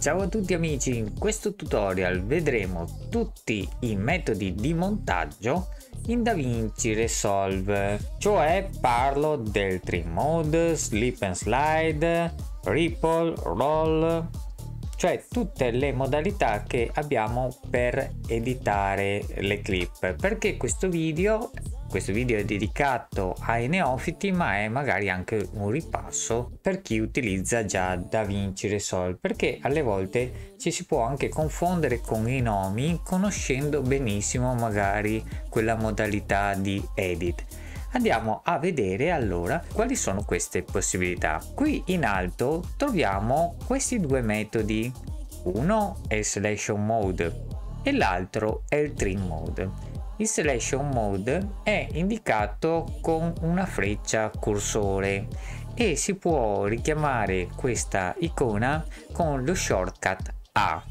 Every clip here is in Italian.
Ciao a tutti amici, in questo tutorial vedremo tutti i metodi di montaggio in DaVinci Resolve, cioè parlo del trim mode, slip and slide, ripple, roll, cioè tutte le modalità che abbiamo per editare le clip, perché questo video questo video è dedicato ai neofiti ma è magari anche un ripasso per chi utilizza già DaVinci Resolve perché alle volte ci si può anche confondere con i nomi conoscendo benissimo magari quella modalità di edit. Andiamo a vedere allora quali sono queste possibilità. Qui in alto troviamo questi due metodi. Uno è Selection Mode e l'altro è il Trim Mode. Il selection mode è indicato con una freccia cursore e si può richiamare questa icona con lo shortcut A.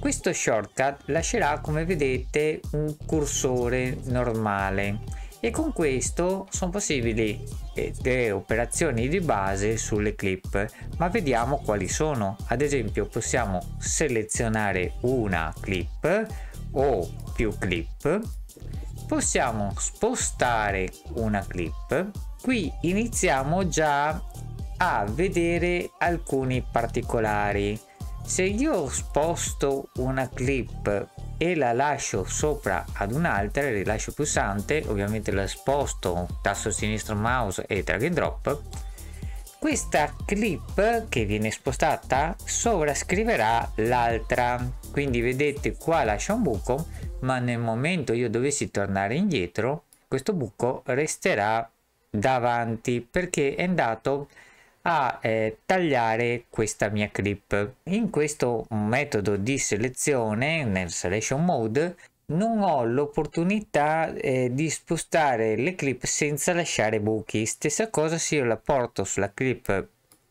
Questo shortcut lascerà come vedete un cursore normale e con questo sono possibili eh, le operazioni di base sulle clip ma vediamo quali sono ad esempio possiamo selezionare una clip o più clip possiamo spostare una clip qui iniziamo già a vedere alcuni particolari se io sposto una clip e la lascio sopra ad un'altra rilascio pulsante ovviamente la sposto tasto sinistro mouse e drag and drop questa clip che viene spostata sovrascriverà l'altra quindi vedete qua lascia un buco ma nel momento io dovessi tornare indietro questo buco resterà davanti perché è andato a eh, tagliare questa mia clip in questo metodo di selezione nel selection mode non ho l'opportunità eh, di spostare le clip senza lasciare buchi stessa cosa se io la porto sulla clip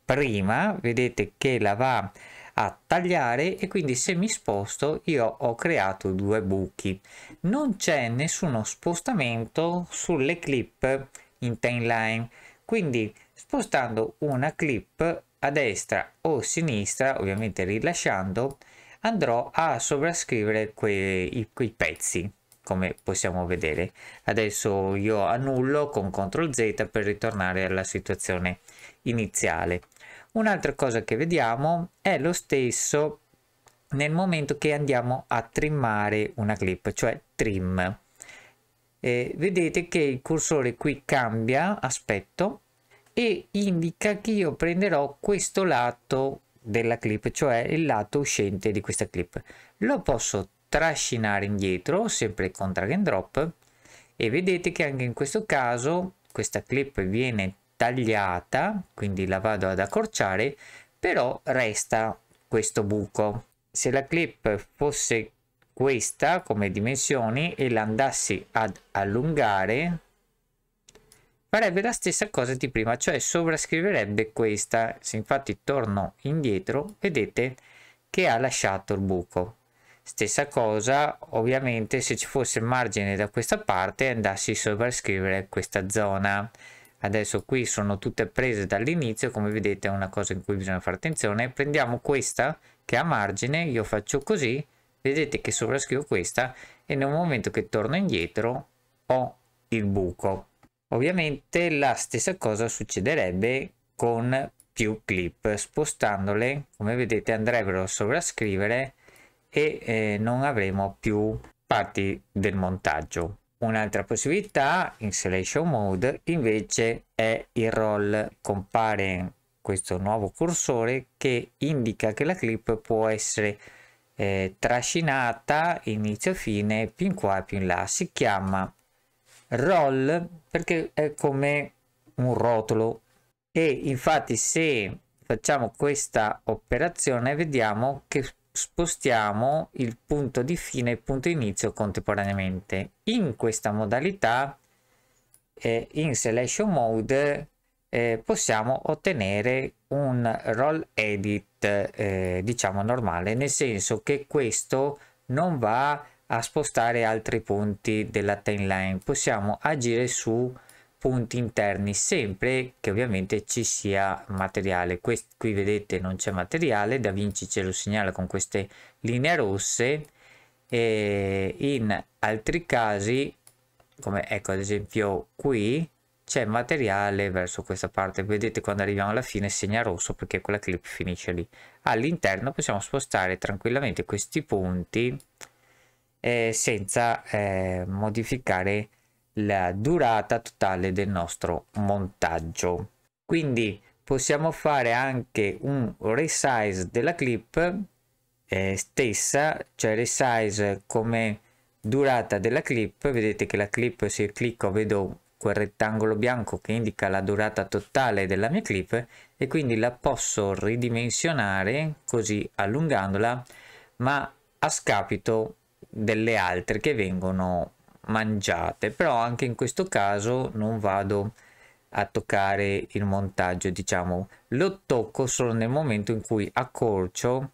prima vedete che la va a tagliare e quindi se mi sposto io ho creato due buchi non c'è nessuno spostamento sulle clip in timeline quindi spostando una clip a destra o a sinistra ovviamente rilasciando andrò a sovrascrivere quei, quei pezzi come possiamo vedere adesso io annullo con CTRL Z per ritornare alla situazione iniziale un'altra cosa che vediamo è lo stesso nel momento che andiamo a trimmare una clip cioè trim eh, vedete che il cursore qui cambia aspetto e indica che io prenderò questo lato della clip, cioè il lato uscente di questa clip. Lo posso trascinare indietro, sempre con drag and drop, e vedete che anche in questo caso questa clip viene tagliata, quindi la vado ad accorciare, però resta questo buco. Se la clip fosse questa come dimensioni e la andassi ad allungare, farebbe la stessa cosa di prima, cioè sovrascriverebbe questa. Se infatti torno indietro, vedete che ha lasciato il buco. Stessa cosa, ovviamente, se ci fosse margine da questa parte andassi a sovrascrivere questa zona. Adesso qui sono tutte prese dall'inizio, come vedete è una cosa in cui bisogna fare attenzione. Prendiamo questa che ha margine, io faccio così, vedete che sovrascrivo questa e nel momento che torno indietro ho il buco. Ovviamente la stessa cosa succederebbe con più clip, spostandole, come vedete andrebbero a sovrascrivere e eh, non avremo più parti del montaggio. Un'altra possibilità in selection mode invece è il roll. Compare questo nuovo cursore che indica che la clip può essere eh, trascinata inizio fine più in qua e più in là. Si chiama roll perché è come un rotolo e infatti se facciamo questa operazione vediamo che spostiamo il punto di fine e il punto inizio contemporaneamente in questa modalità eh, in selection mode eh, possiamo ottenere un roll edit eh, diciamo normale nel senso che questo non va a a spostare altri punti della timeline possiamo agire su punti interni sempre che ovviamente ci sia materiale Quest qui vedete non c'è materiale da vinci ce lo segnala con queste linee rosse e in altri casi come ecco ad esempio qui c'è materiale verso questa parte vedete quando arriviamo alla fine segna rosso perché quella clip finisce lì all'interno possiamo spostare tranquillamente questi punti eh, senza eh, modificare la durata totale del nostro montaggio quindi possiamo fare anche un resize della clip eh, stessa cioè resize come durata della clip vedete che la clip se clicco vedo quel rettangolo bianco che indica la durata totale della mia clip e quindi la posso ridimensionare così allungandola ma a scapito delle altre che vengono mangiate però anche in questo caso non vado a toccare il montaggio diciamo lo tocco solo nel momento in cui accorcio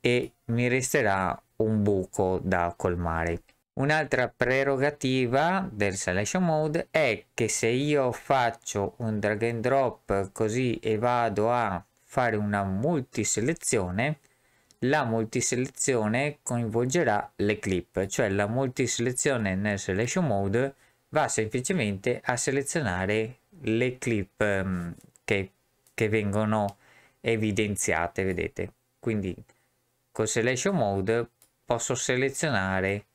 e mi resterà un buco da colmare Un'altra prerogativa del selection mode è che se io faccio un drag and drop così e vado a fare una multiselezione la multiselezione coinvolgerà le clip, cioè la multiselezione nel selection mode va semplicemente a selezionare le clip mm, che, che vengono evidenziate, vedete. Quindi con selection mode posso selezionare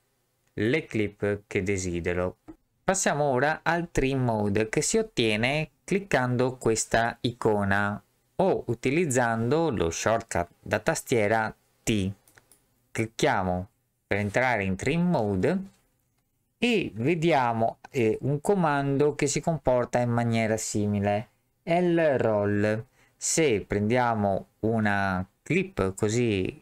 le clip che desidero. Passiamo ora al trim mode che si ottiene cliccando questa icona o utilizzando lo shortcut da tastiera T. Clicchiamo per entrare in trim mode e vediamo eh, un comando che si comporta in maniera simile, L roll. Se prendiamo una clip così,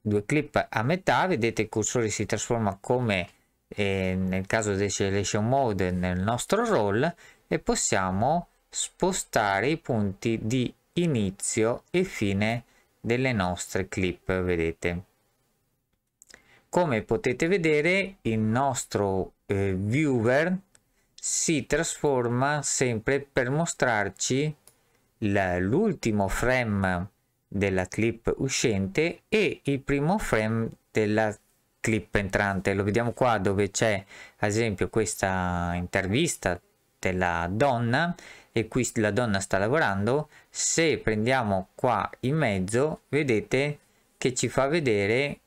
due clip a metà, vedete il cursore si trasforma come eh, nel caso del selection mode nel nostro roll e possiamo spostare i punti di inizio e fine delle nostre clip vedete come potete vedere il nostro eh, viewer si trasforma sempre per mostrarci l'ultimo frame della clip uscente e il primo frame della clip entrante lo vediamo qua dove c'è ad esempio questa intervista della donna e qui la donna sta lavorando se prendiamo qua in mezzo vedete che ci fa vedere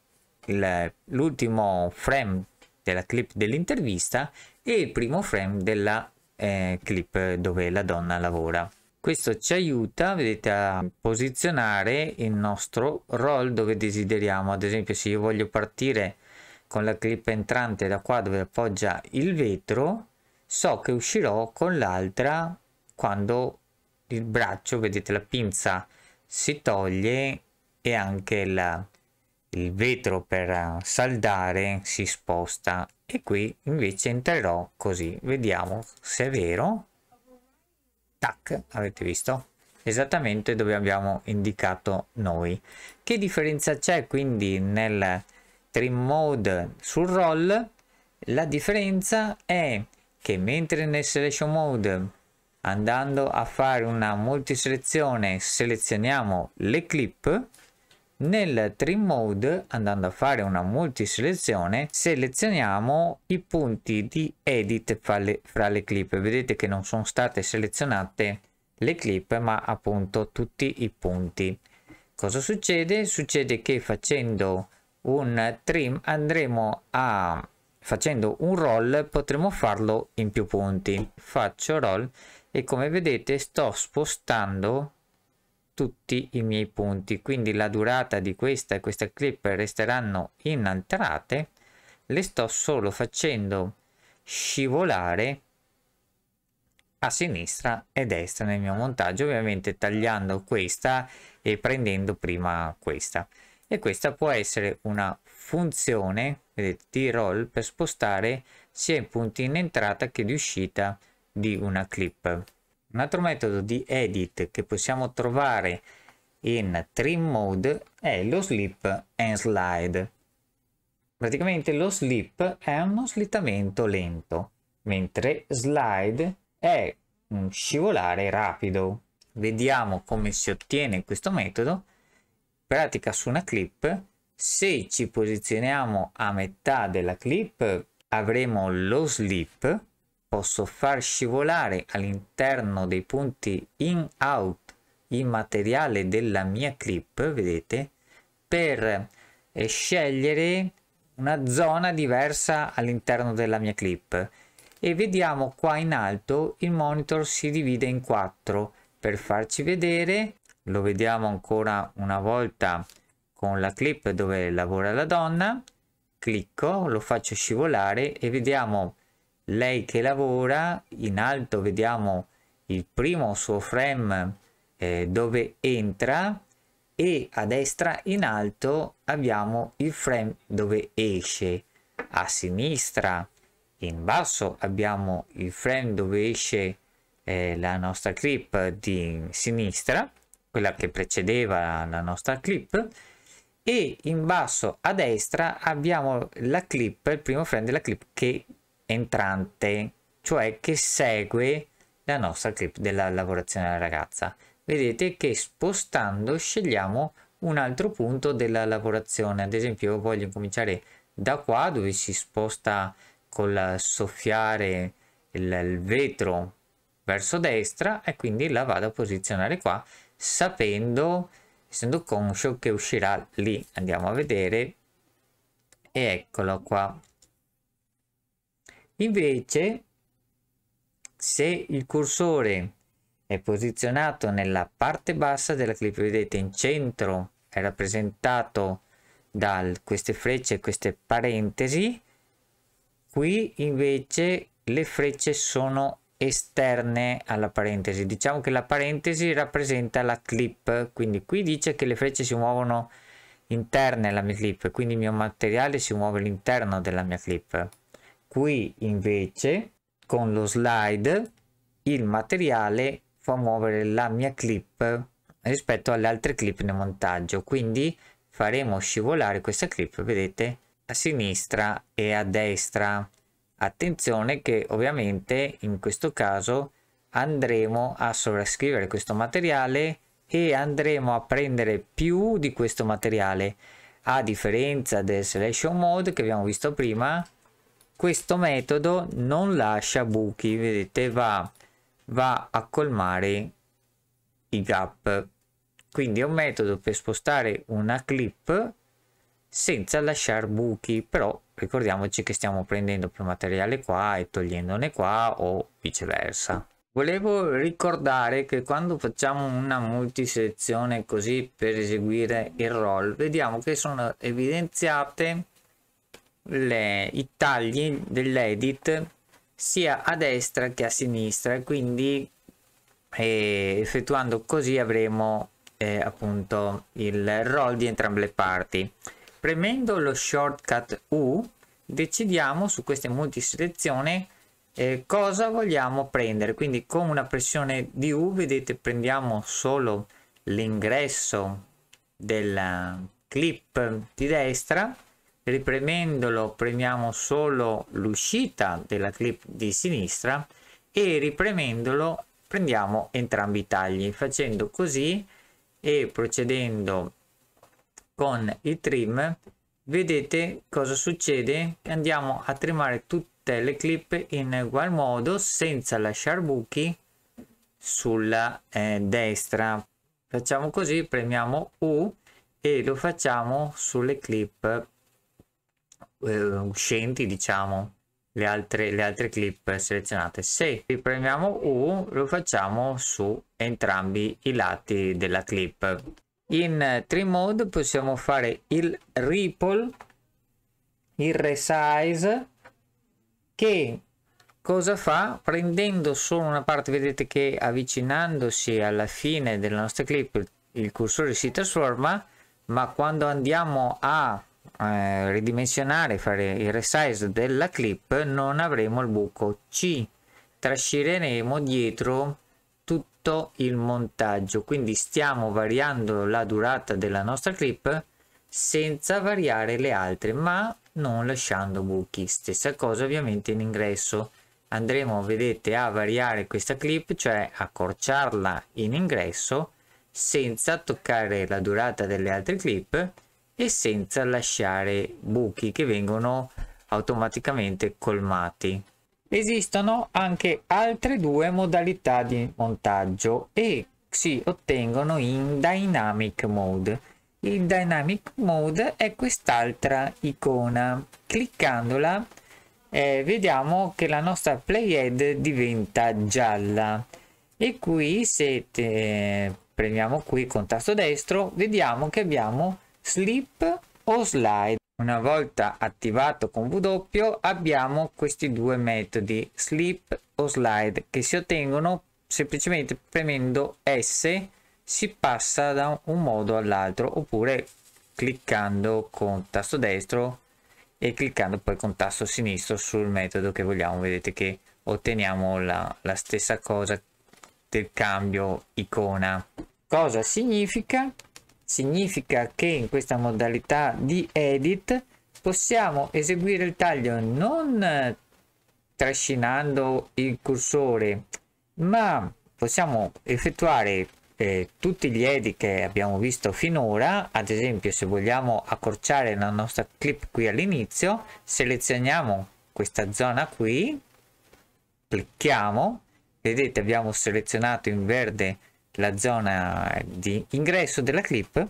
l'ultimo frame della clip dell'intervista e il primo frame della eh, clip dove la donna lavora questo ci aiuta vedete a posizionare il nostro roll dove desideriamo ad esempio se io voglio partire con la clip entrante da qua dove appoggia il vetro so che uscirò con l'altra quando il braccio, vedete la pinza si toglie e anche la, il vetro per saldare si sposta e qui invece entrerò così vediamo se è vero tac avete visto esattamente dove abbiamo indicato noi che differenza c'è quindi nel trim mode sul roll la differenza è che mentre nel selection mode andando a fare una multiselezione selezioniamo le clip nel trim mode andando a fare una multiselezione selezioniamo i punti di edit fra le, fra le clip vedete che non sono state selezionate le clip ma appunto tutti i punti cosa succede succede che facendo un trim andremo a facendo un roll potremo farlo in più punti faccio roll e come vedete sto spostando tutti i miei punti quindi la durata di questa e questa clip resteranno inalterate le sto solo facendo scivolare a sinistra e destra nel mio montaggio ovviamente tagliando questa e prendendo prima questa e questa può essere una funzione vedete, di roll per spostare sia i punti in entrata che di uscita di una clip. Un altro metodo di edit che possiamo trovare in trim mode è lo slip and slide. Praticamente lo slip è uno slittamento lento, mentre slide è un scivolare rapido. Vediamo come si ottiene questo metodo. In Pratica su una clip, se ci posizioniamo a metà della clip avremo lo slip posso far scivolare all'interno dei punti in out il materiale della mia clip vedete per eh, scegliere una zona diversa all'interno della mia clip e vediamo qua in alto il monitor si divide in quattro per farci vedere lo vediamo ancora una volta con la clip dove lavora la donna clicco lo faccio scivolare e vediamo lei che lavora, in alto vediamo il primo suo frame eh, dove entra e a destra in alto abbiamo il frame dove esce, a sinistra in basso abbiamo il frame dove esce eh, la nostra clip di sinistra, quella che precedeva la nostra clip e in basso a destra abbiamo la clip, il primo frame della clip che entrante, cioè che segue la nostra clip della lavorazione della ragazza. Vedete che spostando scegliamo un altro punto della lavorazione, ad esempio io voglio cominciare da qua dove si sposta col soffiare il, il vetro verso destra e quindi la vado a posizionare qua sapendo essendo conscio che uscirà lì andiamo a vedere e eccolo qua Invece, se il cursore è posizionato nella parte bassa della clip, vedete in centro è rappresentato da queste frecce e queste parentesi, qui invece le frecce sono esterne alla parentesi diciamo che la parentesi rappresenta la clip quindi qui dice che le frecce si muovono interne alla mia clip quindi il mio materiale si muove all'interno della mia clip qui invece con lo slide il materiale fa muovere la mia clip rispetto alle altre clip nel montaggio quindi faremo scivolare questa clip vedete a sinistra e a destra attenzione che ovviamente in questo caso andremo a sovrascrivere questo materiale e andremo a prendere più di questo materiale a differenza del selection mode che abbiamo visto prima questo metodo non lascia buchi vedete va, va a colmare i gap quindi è un metodo per spostare una clip senza lasciare buchi però ricordiamoci che stiamo prendendo più materiale qua e togliendone qua o viceversa Volevo ricordare che quando facciamo una multiselezione così per eseguire il roll, vediamo che sono evidenziate le, i tagli dell'edit sia a destra che a sinistra quindi eh, effettuando così avremo eh, appunto il roll di entrambe le parti premendo lo shortcut U decidiamo su questa multiselezione eh, cosa vogliamo prendere quindi con una pressione di U vedete prendiamo solo l'ingresso del clip di destra ripremendolo premiamo solo l'uscita della clip di sinistra e ripremendolo prendiamo entrambi i tagli facendo così e procedendo con il trim vedete cosa succede andiamo a trimare tutte le clip in ugual modo senza lasciare buchi sulla eh, destra facciamo così premiamo U e lo facciamo sulle clip eh, uscenti, diciamo, le altre, le altre clip selezionate. Se riprendiamo U, lo facciamo su entrambi i lati della clip. In Trim Mode possiamo fare il Ripple, il Resize, che cosa fa? Prendendo solo una parte, vedete che avvicinandosi alla fine della nostra clip il cursore si trasforma, ma quando andiamo a eh, ridimensionare, fare il resize della clip, non avremo il buco. Ci trascineremo dietro tutto il montaggio, quindi stiamo variando la durata della nostra clip senza variare le altre, ma non lasciando buchi. Stessa cosa ovviamente in ingresso. Andremo, vedete, a variare questa clip, cioè accorciarla in ingresso senza toccare la durata delle altre clip e senza lasciare buchi che vengono automaticamente colmati. Esistono anche altre due modalità di montaggio e si ottengono in Dynamic Mode. Il Dynamic Mode è quest'altra icona. Cliccandola eh, vediamo che la nostra playhead diventa gialla e qui se te, eh, premiamo qui con tasto destro vediamo che abbiamo slip o slide. Una volta attivato con W abbiamo questi due metodi slip o slide che si ottengono semplicemente premendo S si passa da un modo all'altro oppure cliccando con tasto destro e cliccando poi con tasto sinistro sul metodo che vogliamo vedete che otteniamo la, la stessa cosa del cambio icona cosa significa Significa che in questa modalità di edit possiamo eseguire il taglio non trascinando il cursore, ma possiamo effettuare eh, tutti gli edit che abbiamo visto finora ad esempio se vogliamo accorciare la nostra clip qui all'inizio selezioniamo questa zona qui clicchiamo vedete abbiamo selezionato in verde la zona di ingresso della clip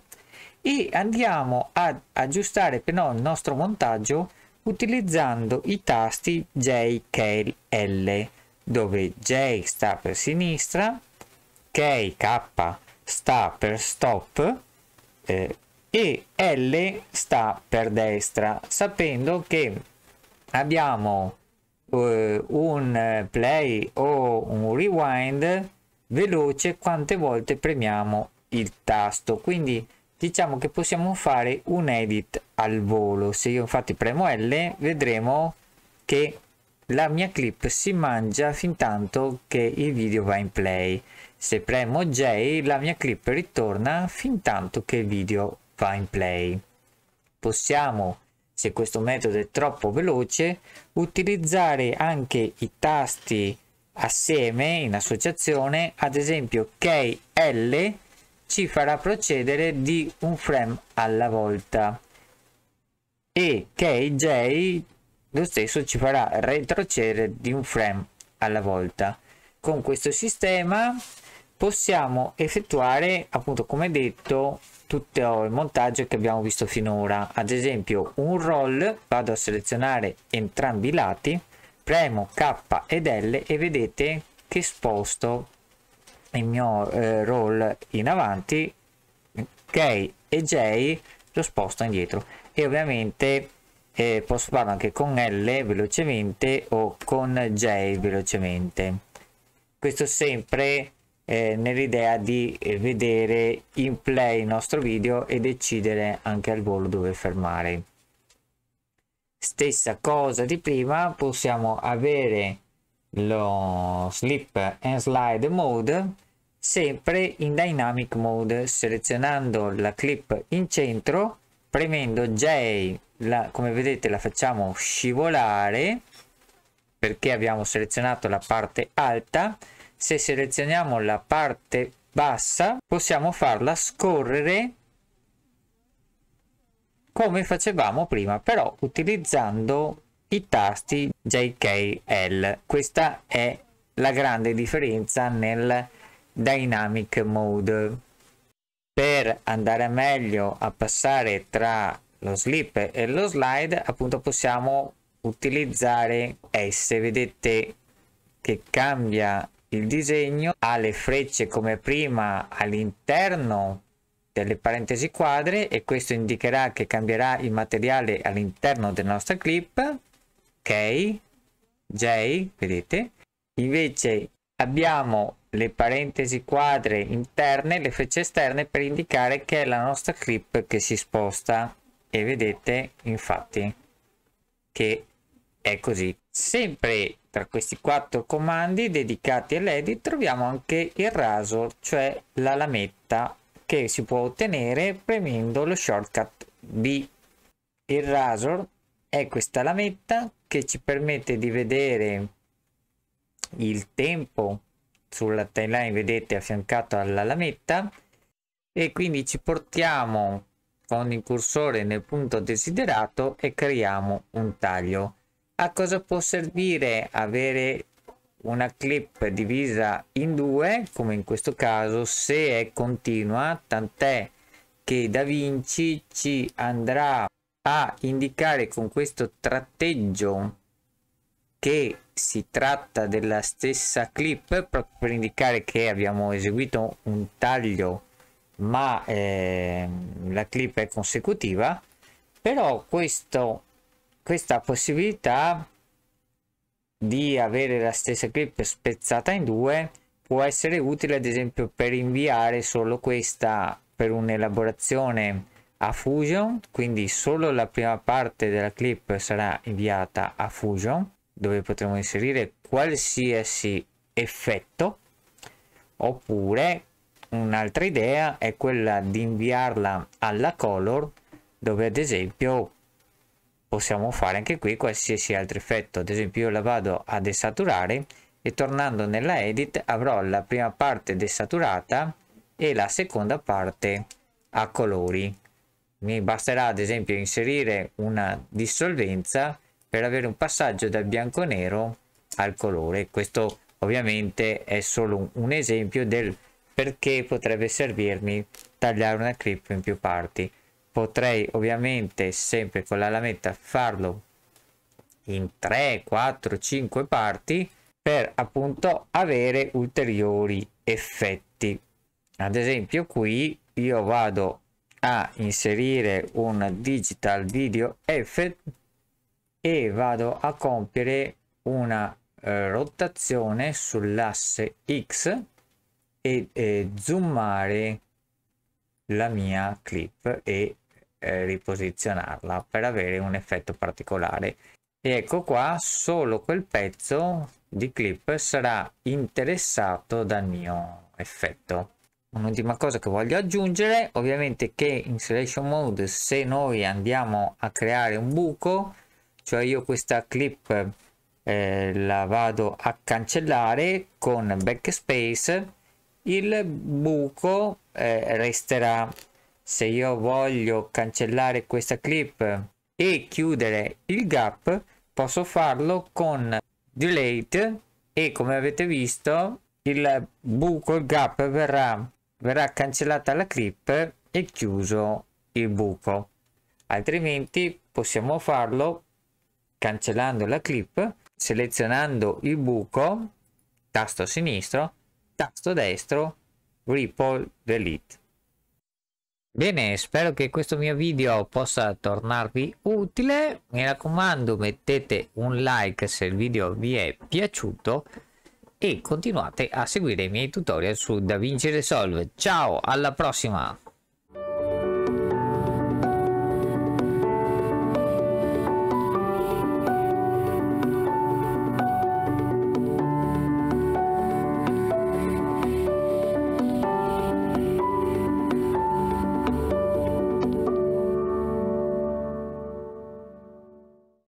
e andiamo ad aggiustare però il nostro montaggio utilizzando i tasti J, K, L dove J sta per sinistra K, K sta per stop eh, e L sta per destra sapendo che abbiamo eh, un play o un rewind veloce quante volte premiamo il tasto quindi diciamo che possiamo fare un edit al volo se io infatti premo L vedremo che la mia clip si mangia fin tanto che il video va in play se premo J la mia clip ritorna fin tanto che il video va in play possiamo se questo metodo è troppo veloce utilizzare anche i tasti assieme, in associazione, ad esempio KL ci farà procedere di un frame alla volta e KJ lo stesso ci farà retrocedere di un frame alla volta. Con questo sistema possiamo effettuare appunto come detto tutto il montaggio che abbiamo visto finora ad esempio un roll vado a selezionare entrambi i lati premo K ed L e vedete che sposto il mio eh, roll in avanti K e J lo sposto indietro e ovviamente eh, posso farlo anche con L velocemente o con J velocemente questo sempre eh, nell'idea di vedere in play il nostro video e decidere anche al volo dove fermare stessa cosa di prima possiamo avere lo slip and slide mode sempre in dynamic mode selezionando la clip in centro premendo J la, come vedete la facciamo scivolare perché abbiamo selezionato la parte alta se selezioniamo la parte bassa possiamo farla scorrere come facevamo prima però utilizzando i tasti JKL questa è la grande differenza nel dynamic mode per andare meglio a passare tra lo slip e lo slide appunto possiamo utilizzare S vedete che cambia il disegno ha le frecce come prima all'interno delle parentesi quadre e questo indicherà che cambierà il materiale all'interno della nostra clip ok j vedete invece abbiamo le parentesi quadre interne le frecce esterne per indicare che è la nostra clip che si sposta e vedete infatti che è così sempre tra questi quattro comandi dedicati all'edit troviamo anche il raso cioè la lametta che si può ottenere premendo lo shortcut B. Il razor è questa lametta che ci permette di vedere il tempo sulla timeline vedete affiancato alla lametta e quindi ci portiamo con il cursore nel punto desiderato e creiamo un taglio. A cosa può servire avere una clip divisa in due come in questo caso se è continua tant'è che da vinci ci andrà a indicare con questo tratteggio che si tratta della stessa clip proprio per indicare che abbiamo eseguito un taglio ma eh, la clip è consecutiva però questo questa possibilità di avere la stessa clip spezzata in due può essere utile ad esempio per inviare solo questa per un'elaborazione a Fusion, quindi solo la prima parte della clip sarà inviata a Fusion, dove potremo inserire qualsiasi effetto, oppure un'altra idea è quella di inviarla alla Color, dove ad esempio possiamo fare anche qui qualsiasi altro effetto ad esempio io la vado a desaturare e tornando nella edit avrò la prima parte desaturata e la seconda parte a colori mi basterà ad esempio inserire una dissolvenza per avere un passaggio dal bianco nero al colore questo ovviamente è solo un esempio del perché potrebbe servirmi tagliare una clip in più parti potrei ovviamente sempre con la lametta farlo in 3 4 5 parti per appunto avere ulteriori effetti ad esempio qui io vado a inserire un digital video effect e vado a compiere una eh, rotazione sull'asse x e, e eh, zoomare la mia clip e eh, riposizionarla per avere un effetto particolare e ecco qua solo quel pezzo di clip sarà interessato dal mio effetto un'ultima cosa che voglio aggiungere ovviamente che in selection mode se noi andiamo a creare un buco cioè io questa clip eh, la vado a cancellare con backspace il buco eh, resterà se io voglio cancellare questa clip e chiudere il gap posso farlo con delete e come avete visto il buco il gap verrà verrà cancellata la clip e chiuso il buco altrimenti possiamo farlo cancellando la clip selezionando il buco tasto sinistro tasto destro ripple delete Bene, spero che questo mio video possa tornarvi utile. Mi raccomando, mettete un like se il video vi è piaciuto e continuate a seguire i miei tutorial su DaVinci Resolve. Ciao, alla prossima!